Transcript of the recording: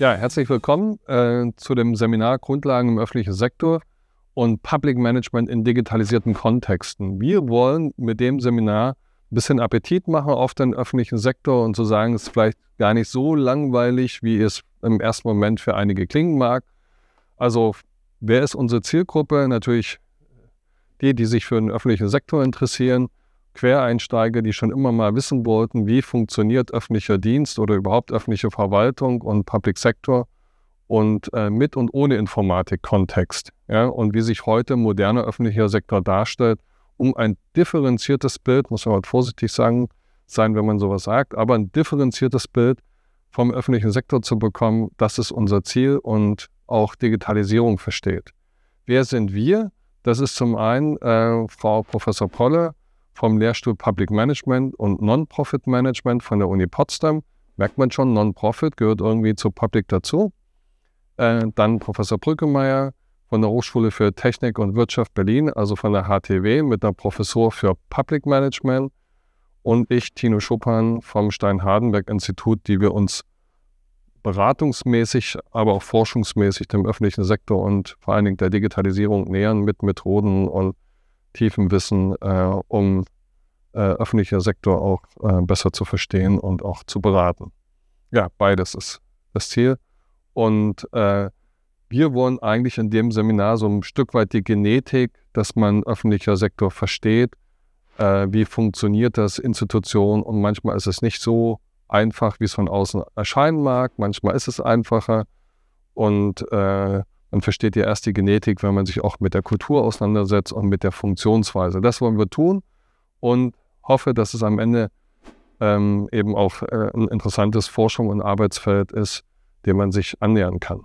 Ja, herzlich willkommen äh, zu dem Seminar Grundlagen im öffentlichen Sektor und Public Management in digitalisierten Kontexten. Wir wollen mit dem Seminar ein bisschen Appetit machen auf den öffentlichen Sektor und zu so sagen, es ist vielleicht gar nicht so langweilig, wie es im ersten Moment für einige klingen mag. Also wer ist unsere Zielgruppe? Natürlich die, die sich für den öffentlichen Sektor interessieren, Quereinsteiger, die schon immer mal wissen wollten, wie funktioniert öffentlicher Dienst oder überhaupt öffentliche Verwaltung und Public Sector und äh, mit und ohne Informatik-Kontext ja, und wie sich heute moderner öffentlicher Sektor darstellt, um ein differenziertes Bild, muss man halt vorsichtig sagen, sein, wenn man sowas sagt, aber ein differenziertes Bild vom öffentlichen Sektor zu bekommen. Das ist unser Ziel und auch Digitalisierung versteht. Wer sind wir? Das ist zum einen äh, Frau Professor Polle vom Lehrstuhl Public Management und Non-Profit Management von der Uni Potsdam. Merkt man schon, Non-Profit gehört irgendwie zu Public dazu. Äh, dann Professor Brückemeier von der Hochschule für Technik und Wirtschaft Berlin, also von der HTW, mit einer Professur für Public Management. Und ich, Tino Schuppan vom Stein-Hardenberg-Institut, die wir uns beratungsmäßig, aber auch forschungsmäßig dem öffentlichen Sektor und vor allen Dingen der Digitalisierung nähern mit Methoden und tiefem Wissen, äh, um äh, öffentlicher Sektor auch äh, besser zu verstehen und auch zu beraten. Ja, beides ist das Ziel. Und äh, wir wollen eigentlich in dem Seminar so ein Stück weit die Genetik, dass man öffentlicher Sektor versteht, äh, wie funktioniert das Institution und manchmal ist es nicht so einfach, wie es von außen erscheinen mag. Manchmal ist es einfacher und äh, man versteht ja erst die Genetik, wenn man sich auch mit der Kultur auseinandersetzt und mit der Funktionsweise. Das wollen wir tun und hoffe, dass es am Ende ähm, eben auch äh, ein interessantes Forschung und Arbeitsfeld ist, dem man sich annähern kann.